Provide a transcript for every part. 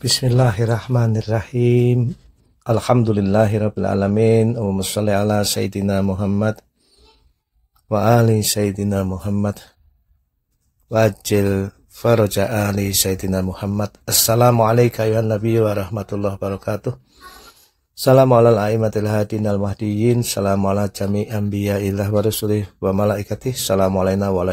Bismillahirrahmanirrahim. Alhamdulillahirrabbilalamin. Allahumma salli ala Sayyidina Muhammad wa ali Sayyidina Muhammad. Wa Wajil faraja ali Sayyidina Muhammad. Assalamualaikum ya Nabi wa rahmatullahi wabarakatuh. Salam ala al-aimatil hadin al-mahdiyin. Salam ala jami anbiya ilah wa rasulih wa malaikatih. Salam alaina wa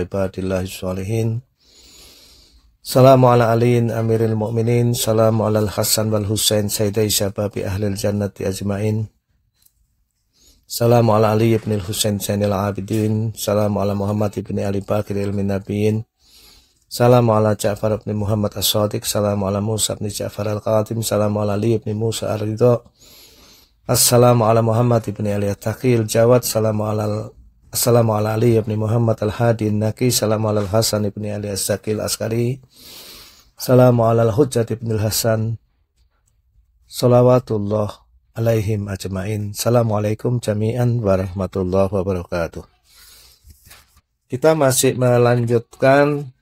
Salamu ala alin amiril mu'minin, salamu ala al-Hasan wal Husain sayyidai syababi ahlil jannati ajma'in. Salamu ala Ali ibn al-Husain sayyidil abidin, salamu ala Muhammad ibn Ali Bakir ilmin nabiyin. Salamu ala Ja'far ibn Muhammad as-Sadiq, salamu ala Musa ibn Ja'far al qadim salamu ala Ali ibn Musa ar-Ridha. Assalamu ala Muhammad ibn Ali at-Taqil Jawad, salamu ala Assalamu ala Ali ibn Muhammad al-Hadi Naki Assalamu ala al-Hasan ibn Ali al-Zakil Askari Assalamu ala al-Hujjat ibn al-Hasan Salawatullah alaihim ajma'in Assalamualaikum jami'an warahmatullahi wabarakatuh Kita masih melanjutkan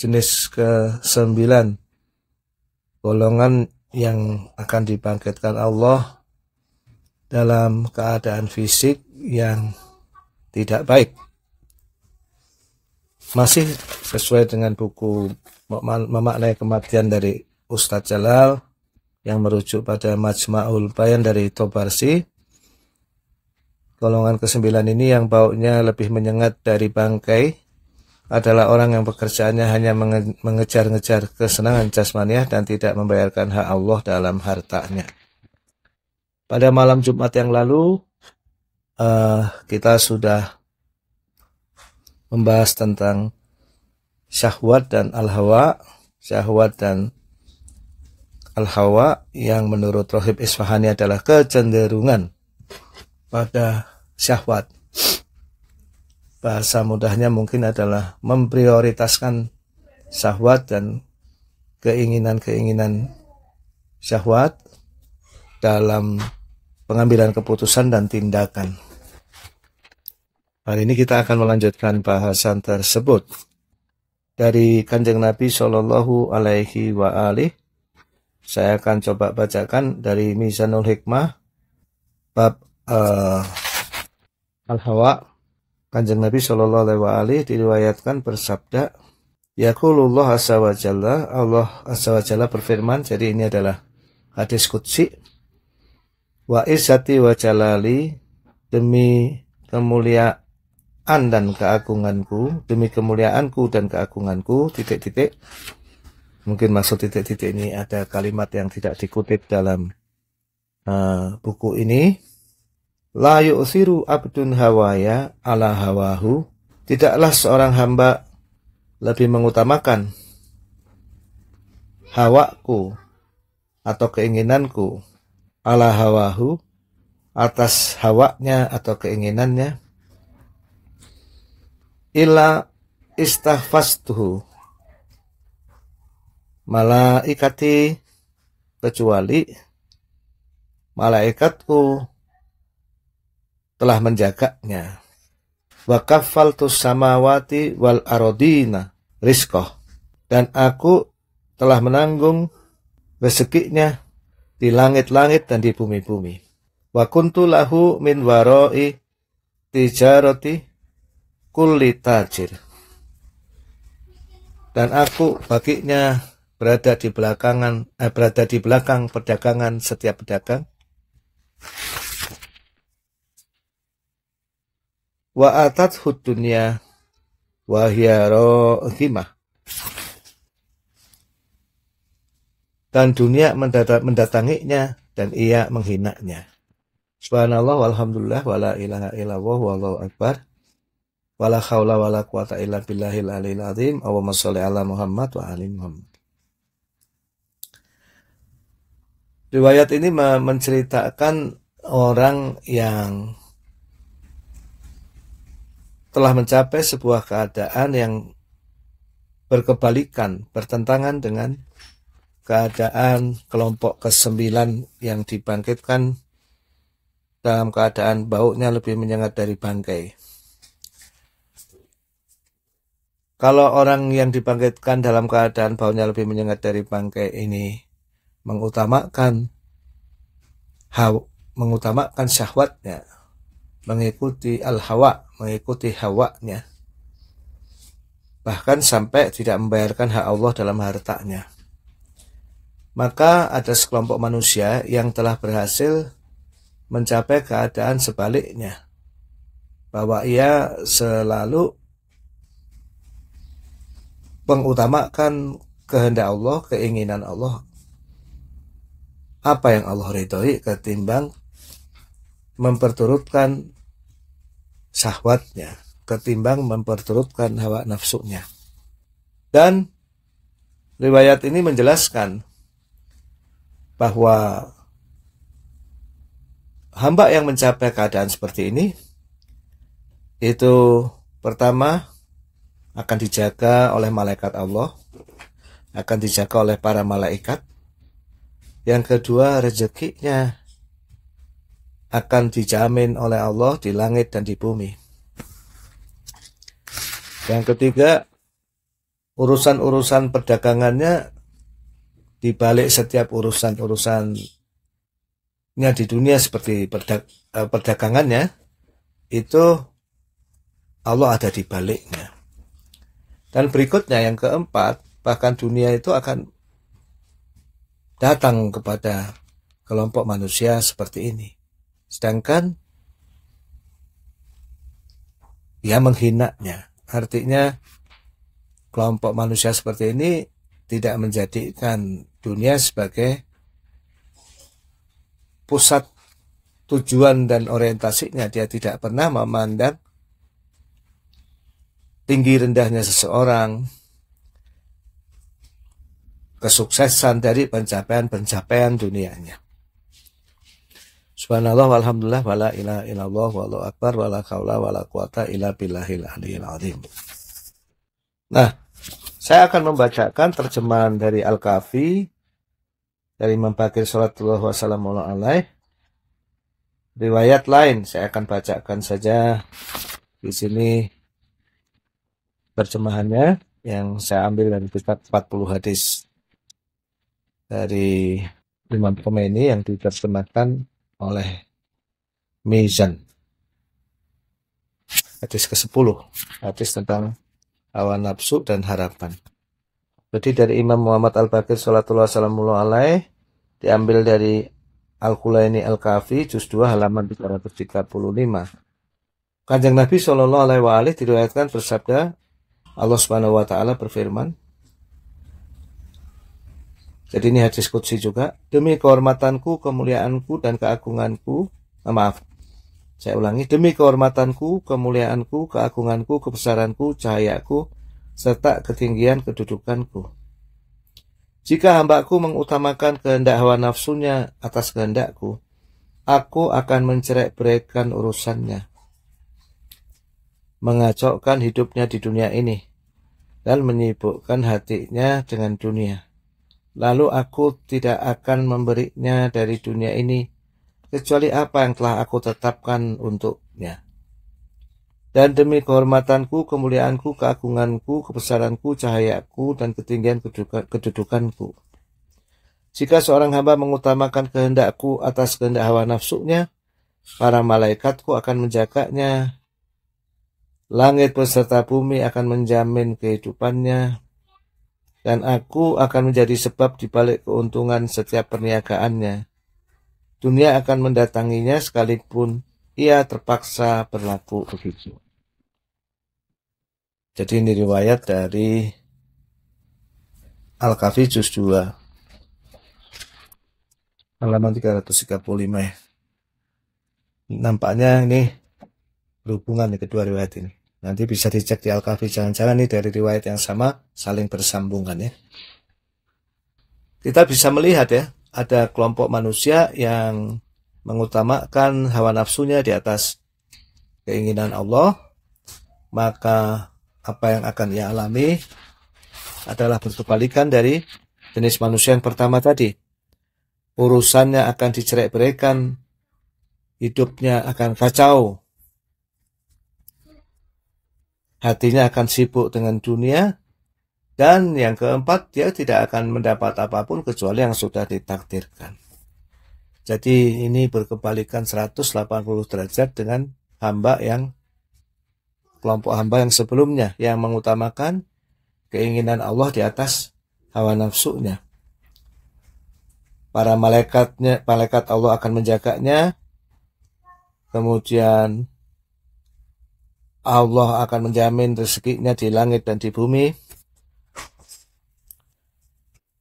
jenis ke-9 Golongan yang akan dibangkitkan Allah dalam keadaan fisik yang tidak baik. Masih sesuai dengan buku memaknai kematian dari Ustadz Jalal yang merujuk pada Majma'ul Bayan dari Tobarsi. Golongan ke-9 ini yang baunya lebih menyengat dari bangkai adalah orang yang pekerjaannya hanya mengejar-ngejar kesenangan jasmaniah dan tidak membayarkan hak Allah dalam hartanya. Pada malam Jumat yang lalu, uh, kita sudah membahas tentang syahwat dan al-hawa, syahwat dan al-hawa yang menurut Rohib Isfahani adalah kecenderungan pada syahwat. Bahasa mudahnya mungkin adalah memprioritaskan syahwat dan keinginan-keinginan syahwat dalam pengambilan keputusan dan tindakan. Hari ini kita akan melanjutkan bahasan tersebut dari Kanjeng Nabi Shallallahu Alaihi wa alih. Saya akan coba bacakan dari Mizanul Hikmah bab uh, Al-Hawa. Kanjeng Nabi Shallallahu Alaihi wa alih diriwayatkan bersabda, ya Azza wa Allah Azza berfirman, jadi ini adalah hadis kutsi. Wa izzati wa jalali, demi kemulia kemuliaan dan keagunganku demi kemuliaanku dan keagunganku titik-titik mungkin masuk titik-titik ini ada kalimat yang tidak dikutip dalam uh, buku ini la yu'siru abdun hawaya ala hawahu tidaklah seorang hamba lebih mengutamakan hawaku atau keinginanku ala hawahu atas hawanya atau keinginannya illa istahfastuhu malaikati kecuali malaikatku telah menjaganya wa kafaltu samawati wal arodina riskoh dan aku telah menanggung rezekinya di langit-langit dan di bumi-bumi wa kuntu lahu min waroi tijaroti kulli tajir dan aku baginya berada di belakangan eh, berada di belakang perdagangan setiap pedagang wa atat dunya wahyaro hiya dan dunia mendatanginya dan ia menghinanya subhanallah walhamdulillah wala ilaha illallah wallahu akbar Wala haula wala quwata illa billahil azim. Allahumma sholli ala Muhammad wa ali Muhammad. Riwayat ini menceritakan orang yang telah mencapai sebuah keadaan yang berkebalikan, bertentangan dengan keadaan kelompok kesembilan yang dibangkitkan dalam keadaan baunya lebih menyengat dari bangkai. Kalau orang yang dibangkitkan dalam keadaan baunya lebih menyengat dari bangkai ini mengutamakan hawa, mengutamakan syahwatnya, mengikuti al-hawa, mengikuti hawanya. Bahkan sampai tidak membayarkan hak Allah dalam hartanya. Maka ada sekelompok manusia yang telah berhasil mencapai keadaan sebaliknya. Bahwa ia selalu mengutamakan kehendak Allah, keinginan Allah, apa yang Allah ridhoi ketimbang memperturutkan syahwatnya, ketimbang memperturutkan hawa nafsunya. Dan riwayat ini menjelaskan bahwa hamba yang mencapai keadaan seperti ini itu pertama akan dijaga oleh malaikat Allah, akan dijaga oleh para malaikat. Yang kedua, rezekinya akan dijamin oleh Allah di langit dan di bumi. Yang ketiga, urusan-urusan perdagangannya di balik setiap urusan-urusannya di dunia seperti eh, perdagangannya itu Allah ada di baliknya. Dan berikutnya yang keempat, bahkan dunia itu akan datang kepada kelompok manusia seperti ini. Sedangkan dia menghinaknya. Artinya kelompok manusia seperti ini tidak menjadikan dunia sebagai pusat tujuan dan orientasinya. Dia tidak pernah memandang tinggi rendahnya seseorang, kesuksesan dari pencapaian-pencapaian dunianya. Subhanallah walhamdulillah wala ilaha illallah wallahu akbar wala kaula wala quwata illa billahil aliyil azim. Nah, saya akan membacakan terjemahan dari Al-Kafi dari Imam Bakir salatullah wassalamu alaih. Riwayat lain saya akan bacakan saja di sini terjemahannya yang saya ambil dari kitab 40 hadis dari Imam Khomeini yang diterjemahkan oleh Mizan. Hadis ke-10, hadis tentang hawa nafsu dan harapan. Jadi dari Imam Muhammad al baqir Salatullah Salamu'alaihi Alaih diambil dari Al-Kulaini Al-Kafi juz 2 halaman 335. Kanjeng Nabi Shallallahu Alaihi Wasallam diriwayatkan bersabda, Allah Subhanahu wa taala berfirman jadi ini hadis kudsi juga demi kehormatanku kemuliaanku dan keagunganku eh, maaf saya ulangi demi kehormatanku kemuliaanku keagunganku kebesaranku cahayaku serta ketinggian kedudukanku jika hambaku mengutamakan kehendak hawa nafsunya atas kehendakku aku akan mencerek berikan urusannya mengacaukan hidupnya di dunia ini dan menyibukkan hatinya dengan dunia. Lalu aku tidak akan memberinya dari dunia ini, kecuali apa yang telah aku tetapkan untuknya. Dan demi kehormatanku, kemuliaanku, keagunganku, kebesaranku, cahayaku, dan ketinggian kedudukanku. Jika seorang hamba mengutamakan kehendakku atas kehendak hawa nafsunya, para malaikatku akan menjaganya Langit beserta bumi akan menjamin kehidupannya, dan aku akan menjadi sebab dibalik keuntungan setiap perniagaannya. Dunia akan mendatanginya sekalipun ia terpaksa berlaku begitu. Jadi ini riwayat dari Al-Kafi Juz 2 halaman 335 ya. nampaknya ini berhubungan nih ya kedua riwayat ini Nanti bisa dicek di Al-Kahfi jangan-jangan nih dari riwayat yang sama saling bersambungan ya. Kita bisa melihat ya, ada kelompok manusia yang mengutamakan hawa nafsunya di atas keinginan Allah, maka apa yang akan ia alami adalah balikan dari jenis manusia yang pertama tadi. Urusannya akan dicerai berikan, hidupnya akan kacau, hatinya akan sibuk dengan dunia, dan yang keempat, dia tidak akan mendapat apapun kecuali yang sudah ditakdirkan. Jadi ini berkebalikan 180 derajat dengan hamba yang kelompok hamba yang sebelumnya yang mengutamakan keinginan Allah di atas hawa nafsunya. Para malaikatnya, malaikat Allah akan menjaganya. Kemudian Allah akan menjamin rezekinya di langit dan di bumi.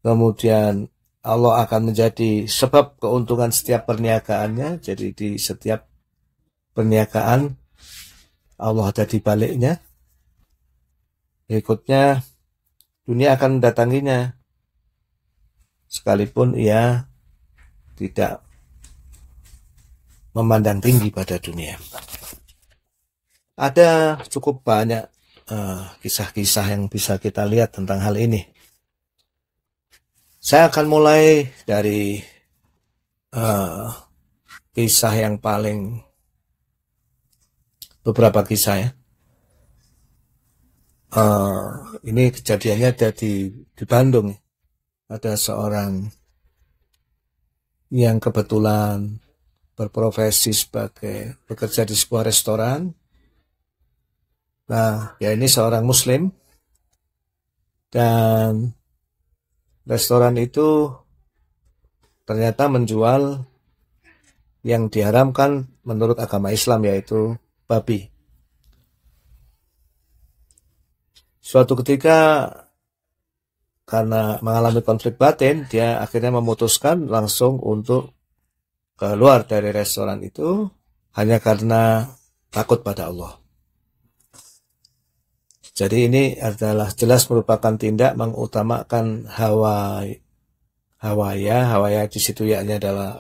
Kemudian Allah akan menjadi sebab keuntungan setiap perniagaannya. Jadi di setiap perniagaan Allah ada di baliknya. Berikutnya dunia akan mendatanginya sekalipun ia tidak memandang tinggi pada dunia. Ada cukup banyak eh, kisah-kisah uh, yang bisa kita lihat tentang hal ini. Saya akan mulai dari uh, kisah yang paling beberapa kisah ya. Uh, ini kejadiannya ada di, di Bandung. Ada seorang yang kebetulan berprofesi sebagai bekerja di sebuah restoran Nah, ya ini seorang muslim dan restoran itu ternyata menjual yang diharamkan menurut agama Islam yaitu babi. Suatu ketika karena mengalami konflik batin, dia akhirnya memutuskan langsung untuk keluar dari restoran itu hanya karena takut pada Allah. Jadi ini adalah jelas merupakan tindak mengutamakan hawa hawaya, hawaya di situ yaknya adalah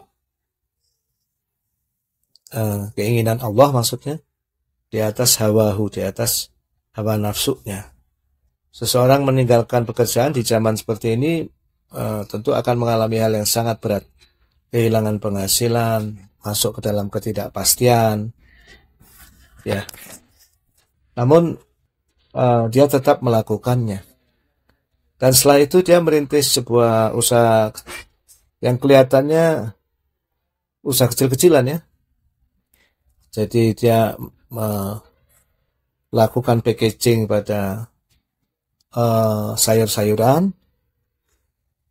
eh, keinginan Allah maksudnya di atas hawa hawahu, di atas hawa nafsunya. Seseorang meninggalkan pekerjaan di zaman seperti ini eh, tentu akan mengalami hal yang sangat berat, kehilangan penghasilan, masuk ke dalam ketidakpastian. Ya. Namun Eh, dia tetap melakukannya. Dan setelah itu dia merintis sebuah usaha yang kelihatannya usaha kecil-kecilan ya. Jadi dia melakukan packaging pada uh, sayur-sayuran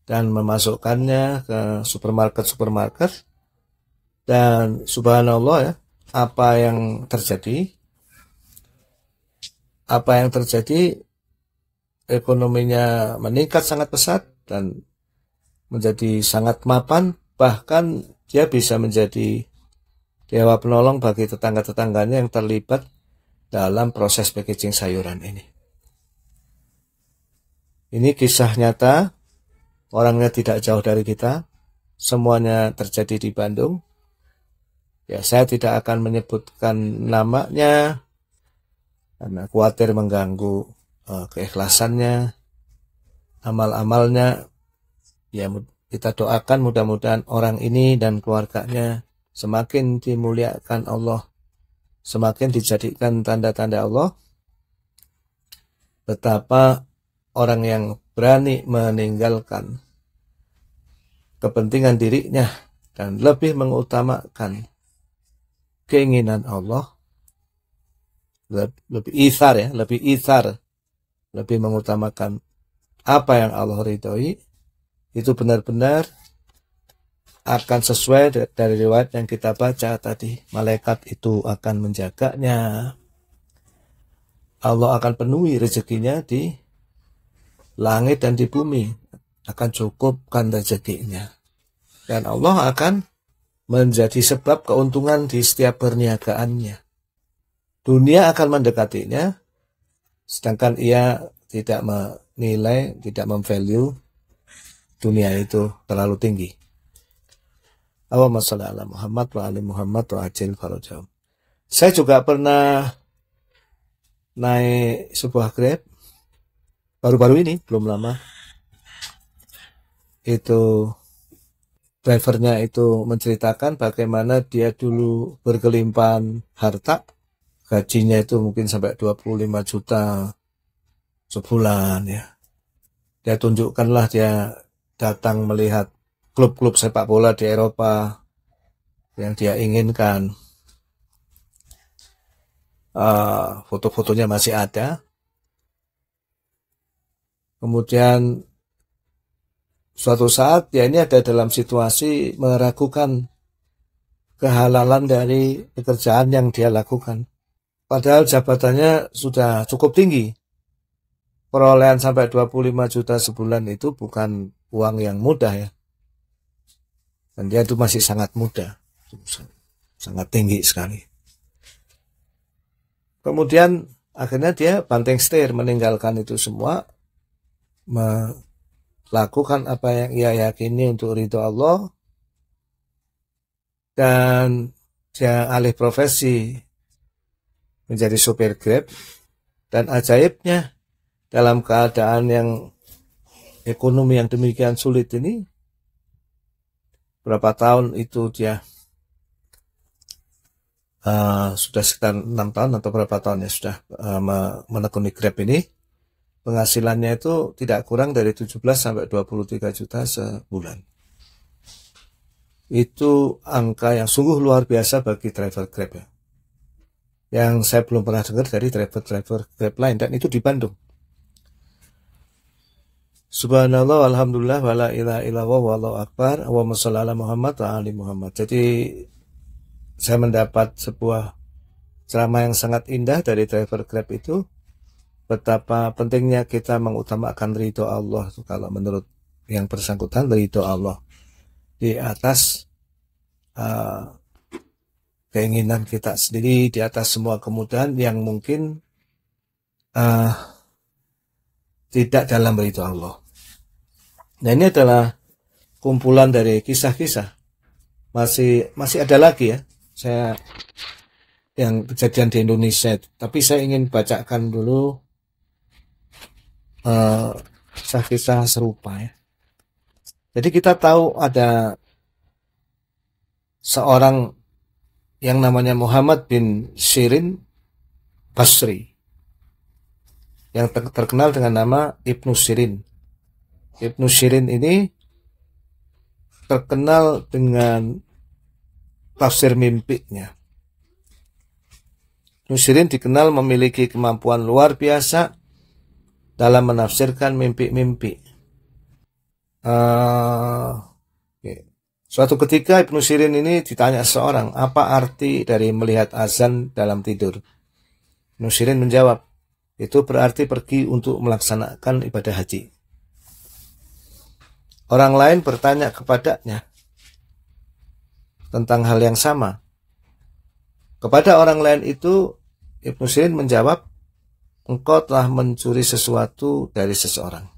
dan memasukkannya ke supermarket-supermarket dan subhanallah ya apa yang terjadi apa yang terjadi ekonominya meningkat sangat pesat dan menjadi sangat mapan bahkan dia bisa menjadi dewa penolong bagi tetangga-tetangganya yang terlibat dalam proses packaging sayuran ini. Ini kisah nyata, orangnya tidak jauh dari kita, semuanya terjadi di Bandung. Ya, saya tidak akan menyebutkan namanya, karena khawatir mengganggu uh, keikhlasannya amal-amalnya ya kita doakan mudah-mudahan orang ini dan keluarganya semakin dimuliakan Allah semakin dijadikan tanda-tanda Allah betapa orang yang berani meninggalkan kepentingan dirinya dan lebih mengutamakan keinginan Allah lebih, isar ya, lebih isar, lebih mengutamakan apa yang Allah ridhoi itu benar-benar akan sesuai dari riwayat yang kita baca tadi. Malaikat itu akan menjaganya. Allah akan penuhi rezekinya di langit dan di bumi. Akan cukupkan rezekinya. Dan Allah akan menjadi sebab keuntungan di setiap perniagaannya dunia akan mendekatinya, sedangkan ia tidak menilai, tidak memvalue dunia itu terlalu tinggi. Allahumma masalah ala Muhammad wa ali Muhammad wa ajil Saya juga pernah naik sebuah Grab baru-baru ini, belum lama. Itu drivernya itu menceritakan bagaimana dia dulu berkelimpahan harta gajinya itu mungkin sampai 25 juta sebulan ya. Dia tunjukkanlah dia datang melihat klub-klub sepak bola di Eropa yang dia inginkan. Uh, foto-fotonya masih ada. Kemudian suatu saat ya ini ada dalam situasi meragukan kehalalan dari pekerjaan yang dia lakukan. Padahal jabatannya sudah cukup tinggi. Perolehan sampai 25 juta sebulan itu bukan uang yang mudah ya. Dan dia itu masih sangat muda. Sangat tinggi sekali. Kemudian akhirnya dia banting setir meninggalkan itu semua melakukan apa yang ia yakini untuk ridho Allah dan dia alih profesi menjadi sopir Grab dan ajaibnya dalam keadaan yang ekonomi yang demikian sulit ini berapa tahun itu dia uh, sudah sekitar enam tahun atau berapa tahun ya sudah uh, menekuni Grab ini penghasilannya itu tidak kurang dari 17 sampai 23 juta sebulan. Itu angka yang sungguh luar biasa bagi driver Grab ya yang saya belum pernah dengar dari driver-driver Grab lain dan itu di Bandung. Subhanallah, alhamdulillah, wala ilaha illallah, wallahu akbar, wa ala Muhammad wa ali Muhammad. Jadi saya mendapat sebuah ceramah yang sangat indah dari driver Grab itu betapa pentingnya kita mengutamakan ridho Allah kalau menurut yang bersangkutan ridho Allah di atas uh, keinginan kita sendiri di atas semua kemudahan yang mungkin uh, tidak dalam berita Allah. Nah ini adalah kumpulan dari kisah-kisah. Masih masih ada lagi ya. Saya yang kejadian di Indonesia. Tapi saya ingin bacakan dulu kisah eh, kisah-kisah serupa ya. Jadi kita tahu ada seorang yang namanya Muhammad bin Sirin Basri yang terkenal dengan nama Ibnu Sirin. Ibnu Sirin ini terkenal dengan tafsir mimpinya. Ibnu Sirin dikenal memiliki kemampuan luar biasa dalam menafsirkan mimpi-mimpi. Uh, Suatu ketika Ibnu Sirin ini ditanya seorang, apa arti dari melihat azan dalam tidur? Ibnu Sirin menjawab, itu berarti pergi untuk melaksanakan ibadah haji. Orang lain bertanya kepadanya tentang hal yang sama. Kepada orang lain itu, Ibnu Sirin menjawab, engkau telah mencuri sesuatu dari seseorang.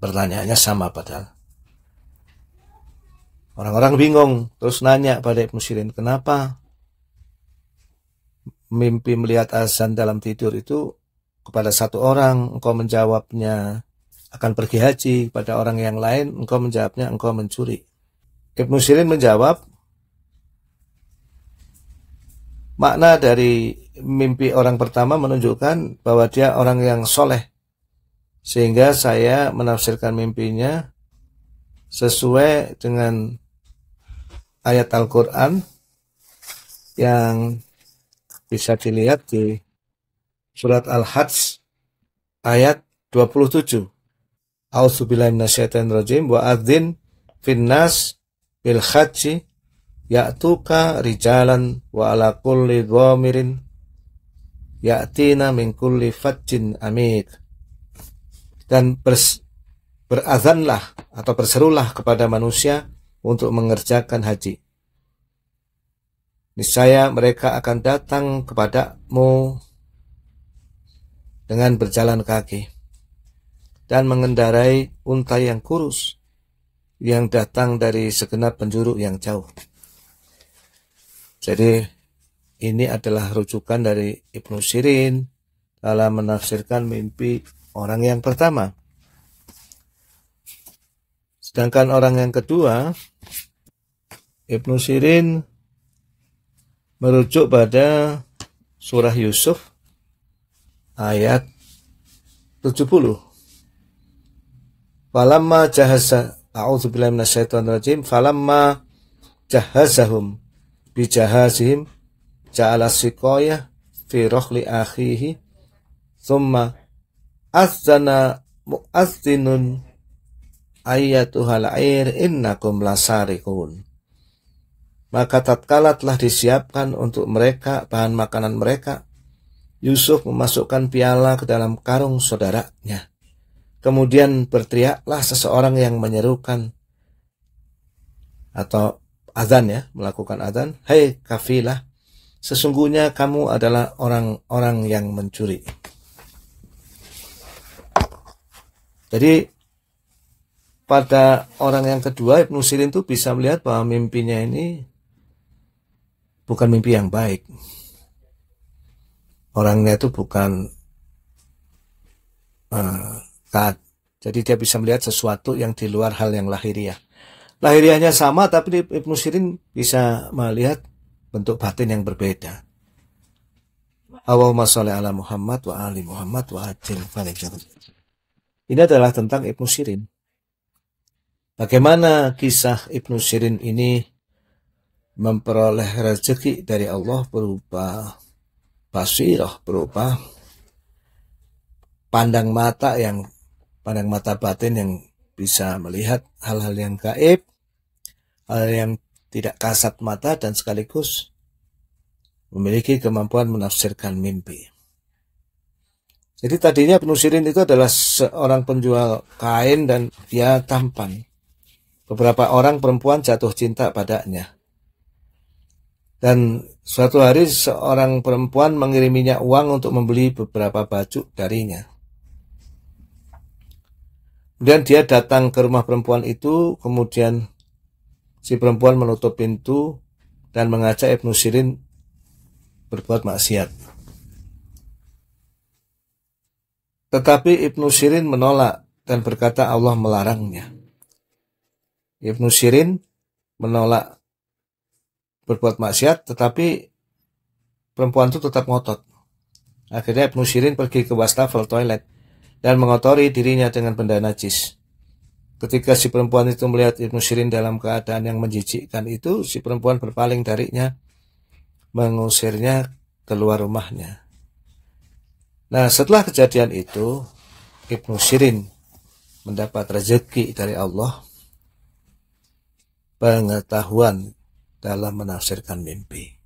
Pertanyaannya sama padahal. Orang-orang bingung, terus nanya pada Ibnu Sirin, kenapa mimpi melihat azan dalam tidur itu kepada satu orang engkau menjawabnya akan pergi haji, pada orang yang lain engkau menjawabnya engkau mencuri. Ibnu Sirin menjawab, makna dari mimpi orang pertama menunjukkan bahwa dia orang yang soleh. Sehingga saya menafsirkan mimpinya sesuai dengan ayat Al-Quran yang bisa dilihat di surat Al-Hajj ayat 27. A'udzubillahi minasyaitonirrajim wa adzin finnas bil hajji ya'tuka rijalan wa ala kulli dhamirin ya'tina min kulli fajjin amid. Dan berazanlah atau berserulah kepada manusia untuk mengerjakan haji. Niscaya mereka akan datang kepadamu dengan berjalan kaki dan mengendarai unta yang kurus yang datang dari segenap penjuru yang jauh. Jadi ini adalah rujukan dari Ibnu Sirin dalam menafsirkan mimpi orang yang pertama. Sedangkan orang yang kedua, Ibnu Sirin merujuk pada surah Yusuf ayat 70. Falamma jahasa A'udzu billahi minasyaitonir rajim. Falamma jahazahum bi jahazihim ja'ala siqayah fi rakhli akhihi thumma azzana mu'azzinun ayyatuhal air innakum lasarikun. Maka tatkala telah disiapkan untuk mereka bahan makanan mereka, Yusuf memasukkan piala ke dalam karung saudaranya. Kemudian berteriaklah seseorang yang menyerukan atau azan ya, melakukan azan, "Hai kafilah, sesungguhnya kamu adalah orang-orang yang mencuri." Jadi pada orang yang kedua Ibnu Sirin itu bisa melihat bahwa mimpinya ini bukan mimpi yang baik. Orangnya itu bukan uh, eh, kad. Jadi dia bisa melihat sesuatu yang di luar hal yang lahiriah. Lahiriahnya sama tapi Ibnu Sirin bisa melihat bentuk batin yang berbeda. Allahumma sholli ala Muhammad wa ali Muhammad wa ajil Ini adalah tentang Ibnu Sirin. Bagaimana kisah Ibnu Sirin ini memperoleh rezeki dari Allah berupa basirah, berupa pandang mata yang pandang mata batin yang bisa melihat hal-hal yang gaib, hal yang tidak kasat mata dan sekaligus memiliki kemampuan menafsirkan mimpi. Jadi tadinya Ibnu Sirin itu adalah seorang penjual kain dan dia tampan. Beberapa orang perempuan jatuh cinta padanya. Dan suatu hari seorang perempuan mengiriminya uang untuk membeli beberapa baju darinya. Kemudian dia datang ke rumah perempuan itu, kemudian si perempuan menutup pintu dan mengajak Ibnu Sirin berbuat maksiat. Tetapi Ibnu Sirin menolak dan berkata Allah melarangnya. Ibnu Sirin menolak berbuat maksiat tetapi perempuan itu tetap ngotot. Akhirnya Ibnu Sirin pergi ke wastafel toilet dan mengotori dirinya dengan benda najis. Ketika si perempuan itu melihat Ibnu Sirin dalam keadaan yang menjijikkan itu, si perempuan berpaling darinya, mengusirnya keluar rumahnya. Nah, setelah kejadian itu, Ibnu Sirin mendapat rezeki dari Allah pengetahuan dalam menafsirkan mimpi.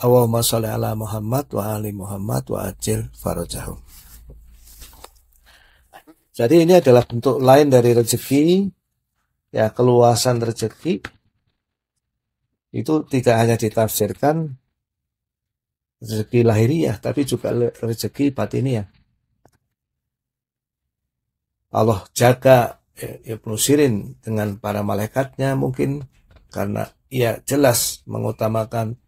Allahumma sholli ala Muhammad wa ali Muhammad wa ajil farajahum. Jadi ini adalah bentuk lain dari rezeki, ya keluasan rezeki itu tidak hanya ditafsirkan rezeki lahiriah, tapi juga rezeki batiniah. Allah jaga Ibnu ya, ya Sirin dengan para malaikatnya mungkin karena ia jelas mengutamakan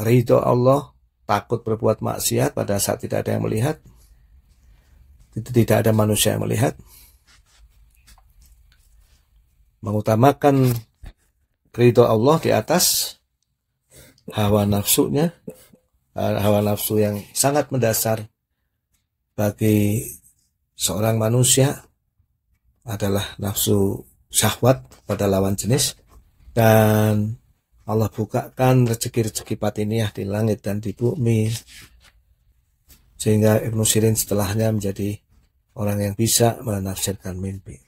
ridho Allah takut berbuat maksiat pada saat tidak ada yang melihat tidak ada manusia yang melihat mengutamakan ridho Allah di atas hawa nafsunya eh, hawa nafsu yang sangat mendasar bagi seorang manusia adalah nafsu syahwat pada lawan jenis dan Allah bukakan rezeki-rezeki patiniah di langit dan di bumi sehingga Ibnu Sirin setelahnya menjadi orang yang bisa menafsirkan mimpi.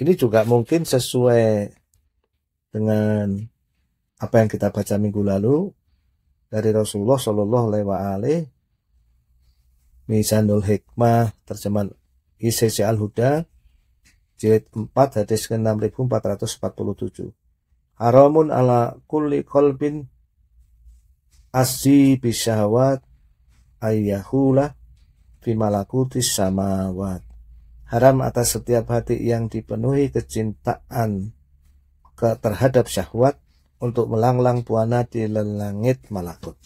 Ini juga mungkin sesuai dengan apa yang kita baca minggu lalu dari Rasulullah Shallallahu Alaihi Wasallam Misanul Hikmah terjemahan ICC Al-Huda jilid 4 hadis ke-6447 haramun ala kulli kolbin aszi bisyahwat ayyahula bimalakuti samawat haram atas setiap hati yang dipenuhi kecintaan ke terhadap syahwat untuk melanglang buana di langit malakut.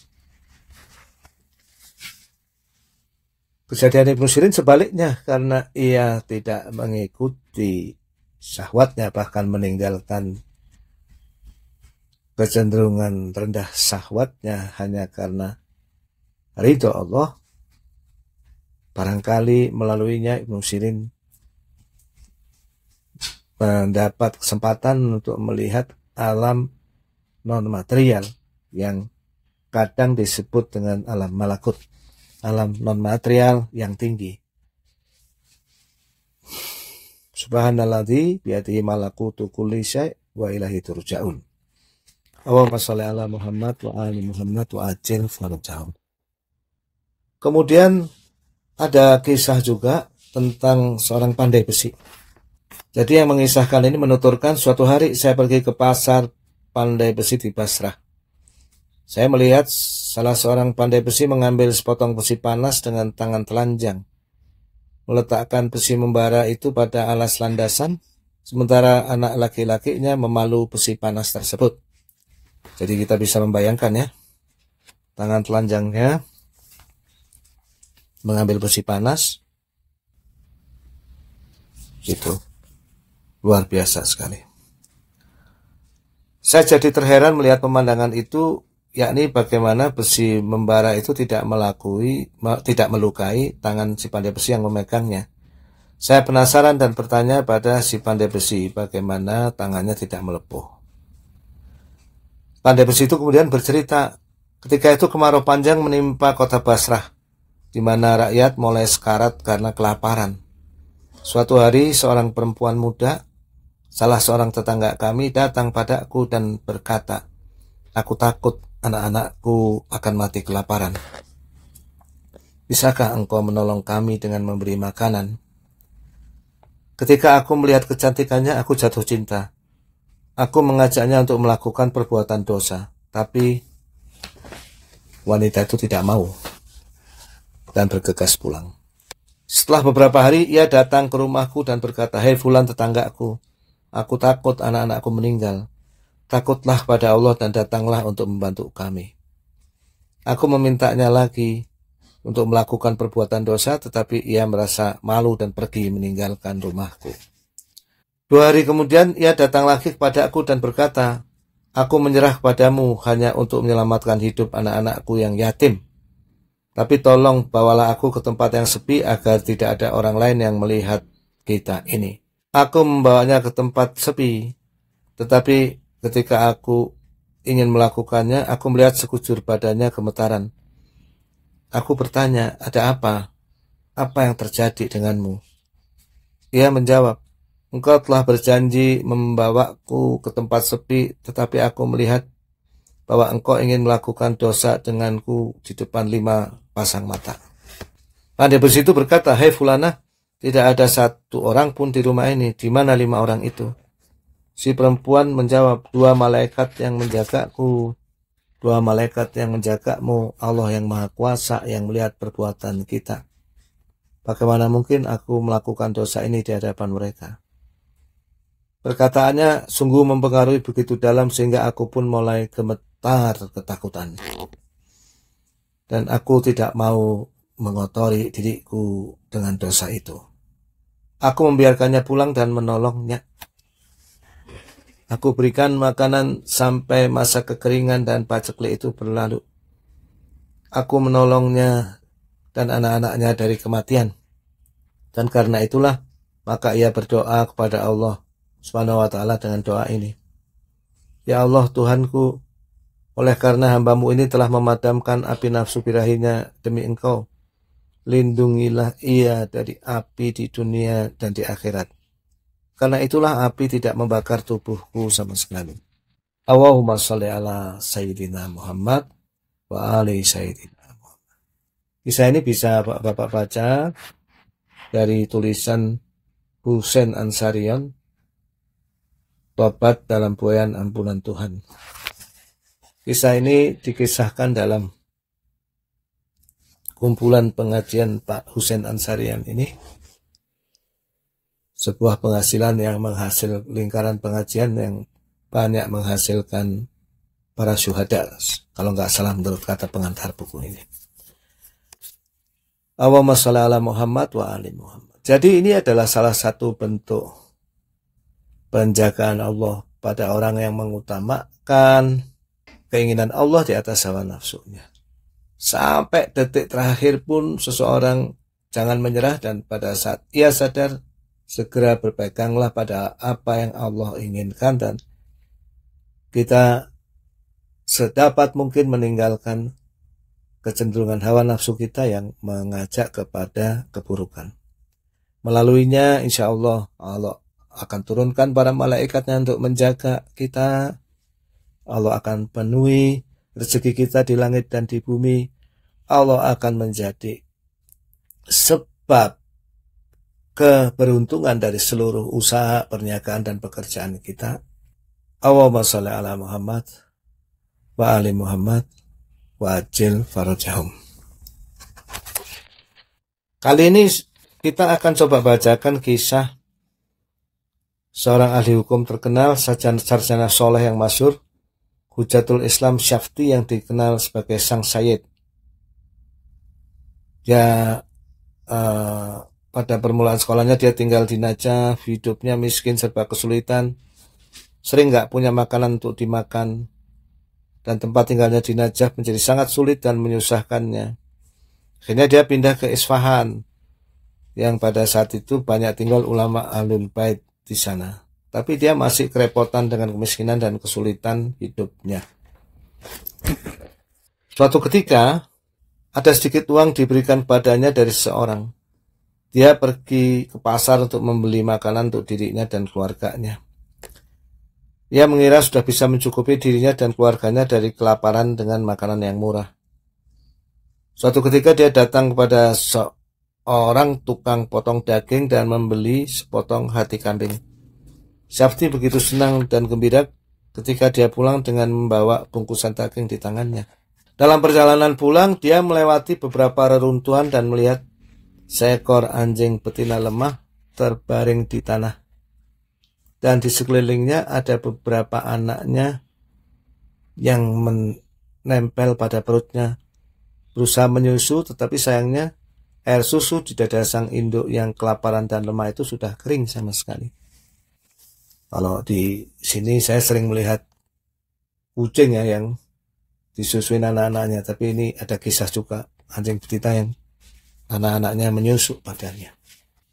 Kejadian Ibnu Sirin sebaliknya karena ia tidak mengikuti syahwatnya bahkan meninggalkan kecenderungan rendah syahwatnya hanya karena ridho Allah barangkali melaluinya Ibnu Sirin mendapat kesempatan untuk melihat alam non material yang kadang disebut dengan alam malakut alam non material yang tinggi. Subhanalladzi biadihi malakutu kulli syai' wa ilahi turja'un. Allahumma shalli ala Muhammad wa ali Muhammad wa ajil farjahum. Kemudian ada kisah juga tentang seorang pandai besi. Jadi yang mengisahkan ini menuturkan suatu hari saya pergi ke pasar pandai besi di Basrah. Saya melihat salah seorang pandai besi mengambil sepotong besi panas dengan tangan telanjang, meletakkan besi membara itu pada alas landasan, sementara anak laki-lakinya memalu besi panas tersebut. Jadi kita bisa membayangkan ya, tangan telanjangnya mengambil besi panas, itu, Luar biasa sekali. Saya jadi terheran melihat pemandangan itu yakni bagaimana besi membara itu tidak melakui, tidak melukai tangan si pandai besi yang memegangnya. Saya penasaran dan bertanya pada si pandai besi bagaimana tangannya tidak melepuh. Pandai besi itu kemudian bercerita, ketika itu kemarau panjang menimpa kota Basrah, di mana rakyat mulai sekarat karena kelaparan. Suatu hari seorang perempuan muda, salah seorang tetangga kami datang padaku dan berkata, Aku takut anak-anakku akan mati kelaparan. Bisakah engkau menolong kami dengan memberi makanan? Ketika aku melihat kecantikannya, aku jatuh cinta. Aku mengajaknya untuk melakukan perbuatan dosa, tapi wanita itu tidak mau dan bergegas pulang. Setelah beberapa hari, ia datang ke rumahku dan berkata, Hei Fulan tetanggaku, aku takut anak-anakku meninggal. Takutlah pada Allah dan datanglah untuk membantu kami. Aku memintanya lagi untuk melakukan perbuatan dosa, tetapi ia merasa malu dan pergi meninggalkan rumahku. Dua hari kemudian ia datang lagi kepada aku dan berkata, Aku menyerah padamu hanya untuk menyelamatkan hidup anak-anakku yang yatim. Tapi tolong bawalah aku ke tempat yang sepi agar tidak ada orang lain yang melihat kita ini. Aku membawanya ke tempat sepi, tetapi Ketika aku ingin melakukannya, aku melihat sekujur badannya gemetaran. Aku bertanya, ada apa? Apa yang terjadi denganmu? Ia menjawab, engkau telah berjanji membawaku ke tempat sepi, tetapi aku melihat bahwa engkau ingin melakukan dosa denganku di depan lima pasang mata. Pandai besi itu berkata, Hei Fulana, tidak ada satu orang pun di rumah ini, di mana lima orang itu? Si perempuan menjawab, dua malaikat yang menjagaku, dua malaikat yang menjagamu, Allah yang maha kuasa yang melihat perbuatan kita. Bagaimana mungkin aku melakukan dosa ini di hadapan mereka? Perkataannya sungguh mempengaruhi begitu dalam sehingga aku pun mulai gemetar ketakutan. Dan aku tidak mau mengotori diriku dengan dosa itu. Aku membiarkannya pulang dan menolongnya. Aku berikan makanan sampai masa kekeringan dan paceklik itu berlalu. Aku menolongnya dan anak-anaknya dari kematian. Dan karena itulah, maka ia berdoa kepada Allah Subhanahu wa taala dengan doa ini. Ya Allah Tuhanku, oleh karena hambamu ini telah memadamkan api nafsu birahinya demi engkau, lindungilah ia dari api di dunia dan di akhirat. Karena itulah api tidak membakar tubuhku sama sekali. Allahumma salli ala Sayyidina Muhammad wa ali Sayyidina Muhammad. Kisah ini bisa bapak baca dari tulisan Husain Ansarion Tobat dalam buayan ampunan Tuhan. Kisah ini dikisahkan dalam kumpulan pengajian Pak Husain Ansarian ini sebuah penghasilan yang menghasil lingkaran pengajian yang banyak menghasilkan para syuhada kalau nggak salah menurut kata pengantar buku ini. Allahumma sholli ala Muhammad wa ali Muhammad. Jadi ini adalah salah satu bentuk penjagaan Allah pada orang yang mengutamakan keinginan Allah di atas hawa nafsunya. Sampai detik terakhir pun seseorang jangan menyerah dan pada saat ia sadar segera berpeganglah pada apa yang Allah inginkan dan kita sedapat mungkin meninggalkan kecenderungan hawa nafsu kita yang mengajak kepada keburukan. Melaluinya insya Allah Allah akan turunkan para malaikatnya untuk menjaga kita. Allah akan penuhi rezeki kita di langit dan di bumi. Allah akan menjadi sebab keberuntungan dari seluruh usaha, perniagaan, dan pekerjaan kita. Allahumma salli ala Muhammad wa ali Muhammad wa ajil farajahum. Kali ini kita akan coba bacakan kisah seorang ahli hukum terkenal, sarjana soleh yang masyur, Hujatul Islam Syafti yang dikenal sebagai Sang Sayyid. Ya. uh, pada permulaan sekolahnya dia tinggal di Najaf, hidupnya miskin serba kesulitan, sering nggak punya makanan untuk dimakan, dan tempat tinggalnya di Najaf menjadi sangat sulit dan menyusahkannya. Akhirnya dia pindah ke Isfahan, yang pada saat itu banyak tinggal ulama alul bait di sana. Tapi dia masih kerepotan dengan kemiskinan dan kesulitan hidupnya. Suatu ketika, ada sedikit uang diberikan padanya dari seorang. Dia pergi ke pasar untuk membeli makanan untuk dirinya dan keluarganya. Ia mengira sudah bisa mencukupi dirinya dan keluarganya dari kelaparan dengan makanan yang murah. Suatu ketika dia datang kepada seorang tukang potong daging dan membeli sepotong hati kambing. Syafti begitu senang dan gembira ketika dia pulang dengan membawa bungkusan daging di tangannya. Dalam perjalanan pulang, dia melewati beberapa reruntuhan dan melihat Seekor anjing betina lemah terbaring di tanah. Dan di sekelilingnya ada beberapa anaknya yang menempel pada perutnya. Berusaha menyusu tetapi sayangnya air susu di dada sang induk yang kelaparan dan lemah itu sudah kering sama sekali. Kalau di sini saya sering melihat kucing ya yang disusui anak-anaknya tapi ini ada kisah juga anjing betina yang Anak-anaknya menyusup padanya.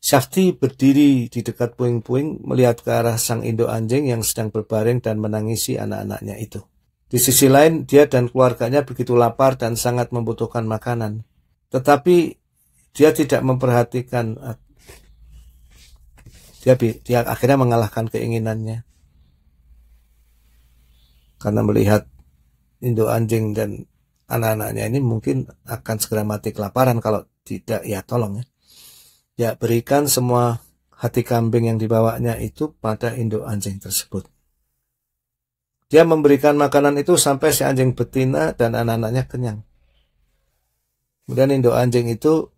Syafti berdiri di dekat puing-puing melihat ke arah sang induk anjing yang sedang berbaring dan menangisi anak-anaknya itu. Di sisi lain, dia dan keluarganya begitu lapar dan sangat membutuhkan makanan. Tetapi dia tidak memperhatikan dia, dia akhirnya mengalahkan keinginannya karena melihat induk anjing dan anak-anaknya ini mungkin akan segera mati kelaparan kalau tidak ya tolong ya. Ya berikan semua hati kambing yang dibawanya itu pada induk anjing tersebut. Dia memberikan makanan itu sampai si anjing betina dan anak-anaknya kenyang. Kemudian induk anjing itu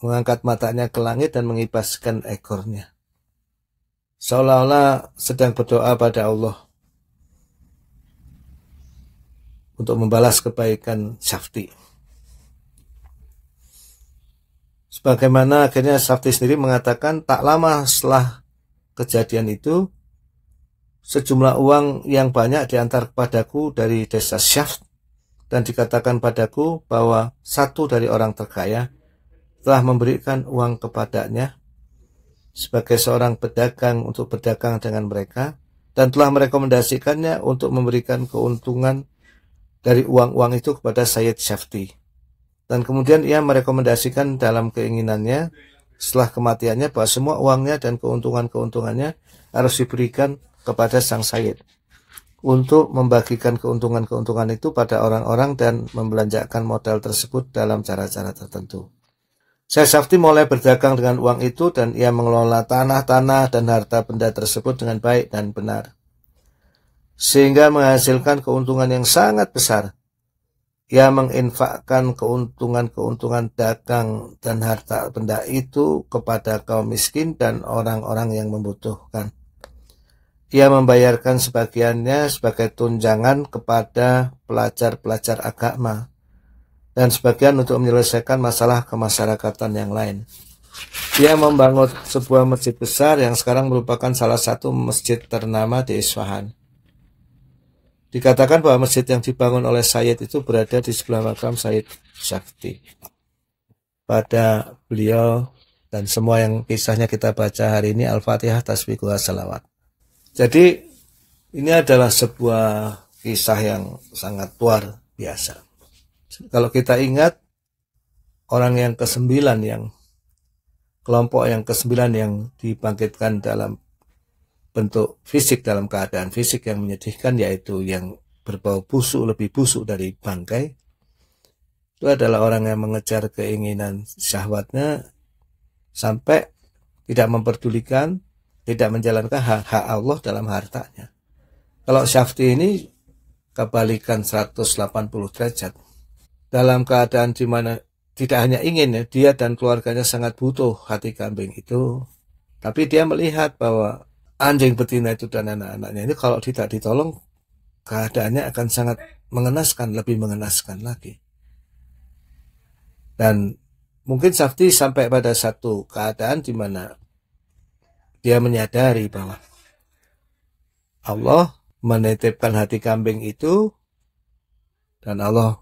mengangkat matanya ke langit dan mengibaskan ekornya. Seolah-olah sedang berdoa pada Allah untuk membalas kebaikan Syafti. sebagaimana akhirnya Safti sendiri mengatakan tak lama setelah kejadian itu sejumlah uang yang banyak diantar kepadaku dari desa Shaft dan dikatakan padaku bahwa satu dari orang terkaya telah memberikan uang kepadanya sebagai seorang pedagang untuk berdagang dengan mereka dan telah merekomendasikannya untuk memberikan keuntungan dari uang-uang itu kepada Sayyid Syafti. Dan kemudian ia merekomendasikan dalam keinginannya setelah kematiannya bahwa semua uangnya dan keuntungan-keuntungannya harus diberikan kepada sang Sayyid untuk membagikan keuntungan-keuntungan itu pada orang-orang dan membelanjakan modal tersebut dalam cara-cara tertentu. Syekh Safti mulai berdagang dengan uang itu dan ia mengelola tanah-tanah dan harta benda tersebut dengan baik dan benar. Sehingga menghasilkan keuntungan yang sangat besar ia menginfakkan keuntungan-keuntungan dagang dan harta benda itu kepada kaum miskin dan orang-orang yang membutuhkan. Ia membayarkan sebagiannya sebagai tunjangan kepada pelajar-pelajar agama dan sebagian untuk menyelesaikan masalah kemasyarakatan yang lain. Ia membangun sebuah masjid besar yang sekarang merupakan salah satu masjid ternama di Isfahan. Dikatakan bahwa masjid yang dibangun oleh Sayyid itu berada di sebelah makam Sayyid Syakti. Pada beliau dan semua yang kisahnya kita baca hari ini Al-Fatihah Tasbihullah Salawat. Jadi ini adalah sebuah kisah yang sangat luar biasa. Kalau kita ingat orang yang kesembilan yang kelompok yang kesembilan yang dibangkitkan dalam bentuk fisik dalam keadaan fisik yang menyedihkan yaitu yang berbau busuk lebih busuk dari bangkai itu adalah orang yang mengejar keinginan syahwatnya sampai tidak memperdulikan tidak menjalankan hak, hak Allah dalam hartanya kalau syafti ini kebalikan 180 derajat dalam keadaan di mana tidak hanya ingin ya dia dan keluarganya sangat butuh hati kambing itu tapi dia melihat bahwa anjing betina itu dan anak-anaknya ini kalau tidak ditolong keadaannya akan sangat mengenaskan, lebih mengenaskan lagi. Dan mungkin Sakti sampai pada satu keadaan di mana dia menyadari bahwa Allah menitipkan hati kambing itu dan Allah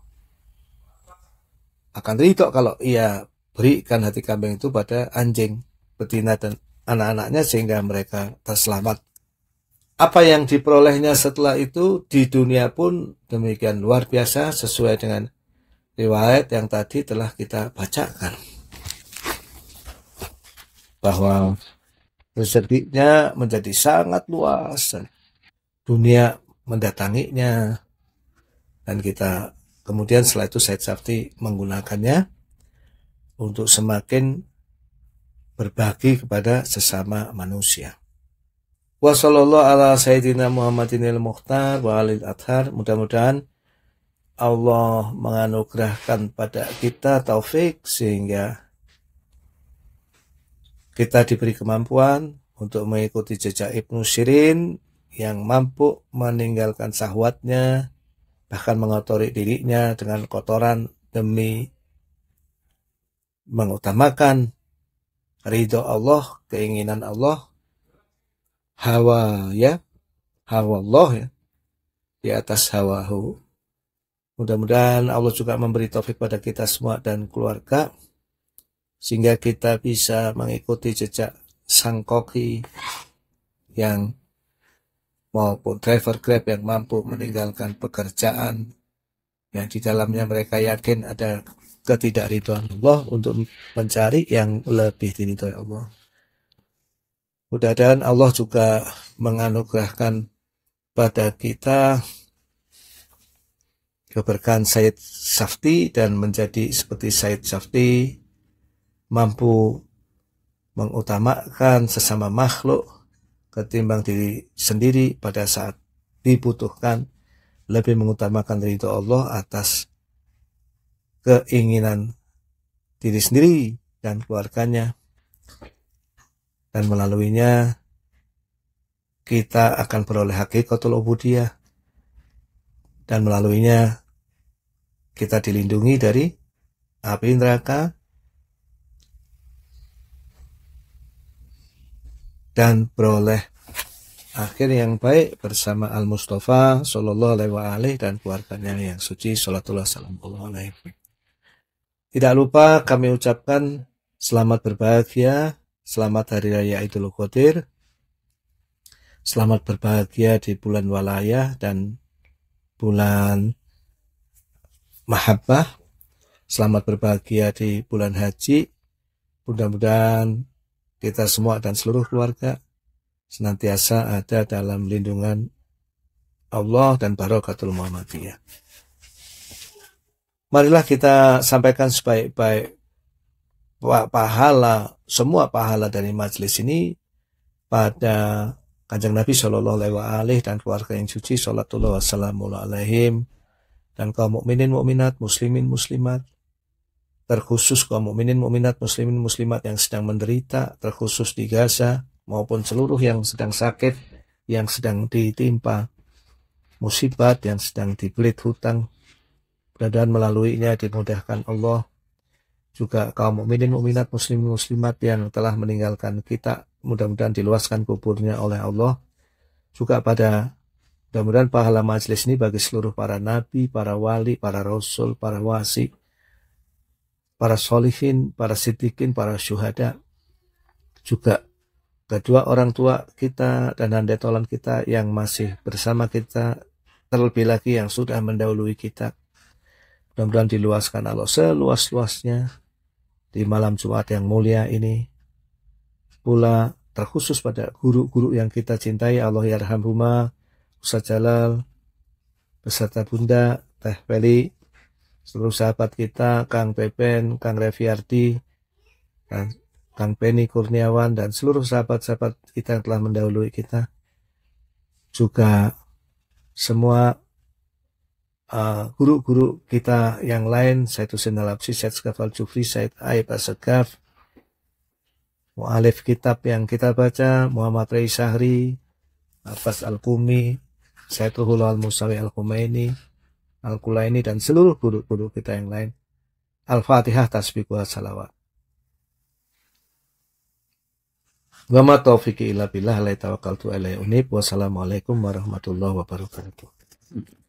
akan ridho kalau ia berikan hati kambing itu pada anjing betina dan anak-anaknya sehingga mereka terselamat. Apa yang diperolehnya setelah itu di dunia pun demikian luar biasa sesuai dengan riwayat yang tadi telah kita bacakan. Bahwa rezekinya menjadi sangat luas dan dunia mendatanginya dan kita kemudian setelah itu saya Safti menggunakannya untuk semakin berbagi kepada sesama manusia. Wassalamualaikum ala sayyidina Muhammadin al-Mukhtar wa alil adhar. Mudah-mudahan Allah menganugerahkan pada kita taufik sehingga kita diberi kemampuan untuk mengikuti jejak Ibnu Sirin yang mampu meninggalkan sahwatnya bahkan mengotori dirinya dengan kotoran demi mengutamakan ridho Allah, keinginan Allah, hawa ya, hawa Allah ya, di atas hawa Hu Mudah-mudahan Allah juga memberi taufik pada kita semua dan keluarga, sehingga kita bisa mengikuti jejak sang koki yang maupun driver Grab yang mampu meninggalkan pekerjaan yang di dalamnya mereka yakin ada ketidakridhaan Allah untuk mencari yang lebih diridhoi ya Allah. Mudah-mudahan Allah juga menganugerahkan pada kita keberkahan Said Safti dan menjadi seperti Said Safti mampu mengutamakan sesama makhluk ketimbang diri sendiri pada saat dibutuhkan lebih mengutamakan ridho Allah atas keinginan diri sendiri dan keluarganya. Dan melaluinya kita akan beroleh hakikatul ubudiyah dan melaluinya kita dilindungi dari api neraka dan beroleh akhir yang baik bersama Al Mustafa sallallahu Alaihi alihi dan keluarganya yang suci Salatullah wa alihi tidak lupa kami ucapkan selamat berbahagia, selamat Hari Raya Idul Qadir, selamat berbahagia di bulan Walayah dan bulan Mahabbah, selamat berbahagia di bulan Haji. Mudah-mudahan kita semua dan seluruh keluarga senantiasa ada dalam lindungan Allah dan barokatul Muhammadiyah marilah kita sampaikan sebaik-baik pahala semua pahala dari majelis ini pada kanjeng Nabi Shallallahu Alaihi wasallam dan keluarga yang suci Shallallahu Wasallam dan kaum mukminin mukminat muslimin muslimat terkhusus kaum mukminin mukminat muslimin muslimat yang sedang menderita terkhusus di Gaza maupun seluruh yang sedang sakit yang sedang ditimpa musibat yang sedang dibelit hutang dan melaluinya dimudahkan Allah juga kaum mukminin mukminat muslim muslimat yang telah meninggalkan kita mudah-mudahan diluaskan kuburnya oleh Allah juga pada mudah-mudahan pahala majelis ini bagi seluruh para nabi, para wali, para rasul, para wasi, para solihin, para sitikin, para syuhada juga kedua orang tua kita dan handai tolan kita yang masih bersama kita terlebih lagi yang sudah mendahului kita Mudah-mudahan diluaskan Allah seluas-luasnya di malam Jumat yang mulia ini. Pula terkhusus pada guru-guru yang kita cintai Allah yarhamhuma Ustaz Jalal beserta Bunda Teh Peli seluruh sahabat kita Kang Pepen, Kang Reviardi dan Kang Penny Kurniawan dan seluruh sahabat-sahabat kita yang telah mendahului kita juga semua Eh, guru-guru uh, kita yang lain, saya itu Nalapsi, saya Skafal Jufri, Syed Aib Asakaf, Mu'alif Kitab yang kita baca, Muhammad Rai Sahri, Abbas Al-Kumi, itu hulal Al-Musawi Al-Khumaini, Al-Kulaini, dan seluruh guru-guru kita yang lain. Al-Fatihah Tasbihul Salawat. Wama taufiqi ila billah la tawakkaltu alaihi unib. Wassalamualaikum warahmatullahi wabarakatuh.